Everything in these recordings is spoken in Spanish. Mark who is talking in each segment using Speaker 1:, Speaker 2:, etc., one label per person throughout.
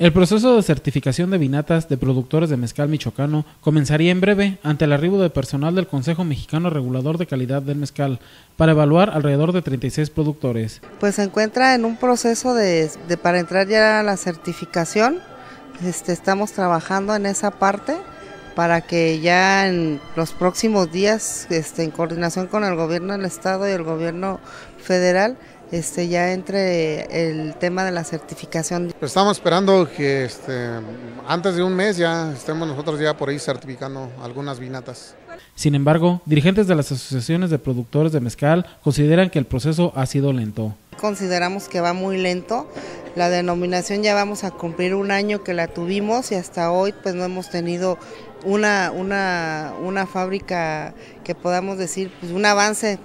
Speaker 1: El proceso de certificación de vinatas de productores de mezcal michoacano comenzaría en breve ante el arribo de personal del Consejo Mexicano Regulador de Calidad del Mezcal para evaluar alrededor de 36 productores.
Speaker 2: Pues se encuentra en un proceso de, para entrar ya a la certificación. Este, estamos trabajando en esa parte para que ya en los próximos días, este, en coordinación con el gobierno del estado y el gobierno federal, este, ya entre el tema de la certificación. Pues estamos esperando que
Speaker 3: este, antes de un mes ya estemos nosotros ya por ahí certificando algunas vinatas.
Speaker 1: Sin embargo, dirigentes de las asociaciones de productores de mezcal consideran que el proceso ha sido lento.
Speaker 2: Consideramos que va muy lento la denominación ya vamos a cumplir un año que la tuvimos y hasta hoy pues no hemos tenido una, una, fábrica que podamos decir pues, un avance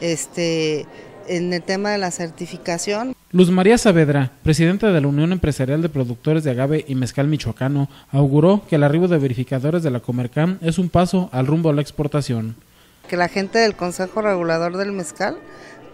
Speaker 2: este, en el tema de la certificación.
Speaker 1: Luz María Saavedra, presidenta de la Unión Empresarial de Productores de Agave y Mezcal Michoacano, auguró que el arribo de verificadores de la Comercam es un paso al rumbo a la exportación.
Speaker 2: Que la gente del Consejo Regulador del Mezcal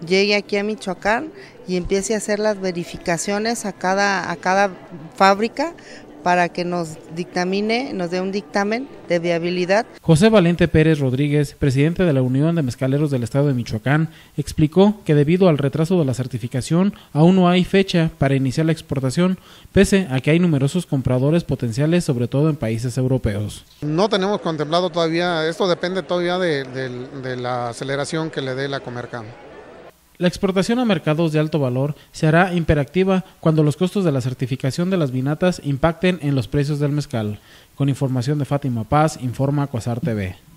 Speaker 2: llegue aquí a Michoacán y empiece a hacer las verificaciones a cada, a cada fábrica para que nos dictamine, nos dé un dictamen de viabilidad.
Speaker 1: José Valente Pérez Rodríguez, presidente de la Unión de Mezcaleros del Estado de Michoacán, explicó que debido al retraso de la certificación aún no hay fecha para iniciar la exportación, pese a que hay numerosos compradores potenciales, sobre todo en países europeos.
Speaker 3: No tenemos contemplado todavía, esto depende todavía de, de la aceleración que le dé la Comercam.
Speaker 1: La exportación a mercados de alto valor se hará imperactiva cuando los costos de la certificación de las vinatas impacten en los precios del mezcal. Con información de Fátima Paz, informa Cuasar TV.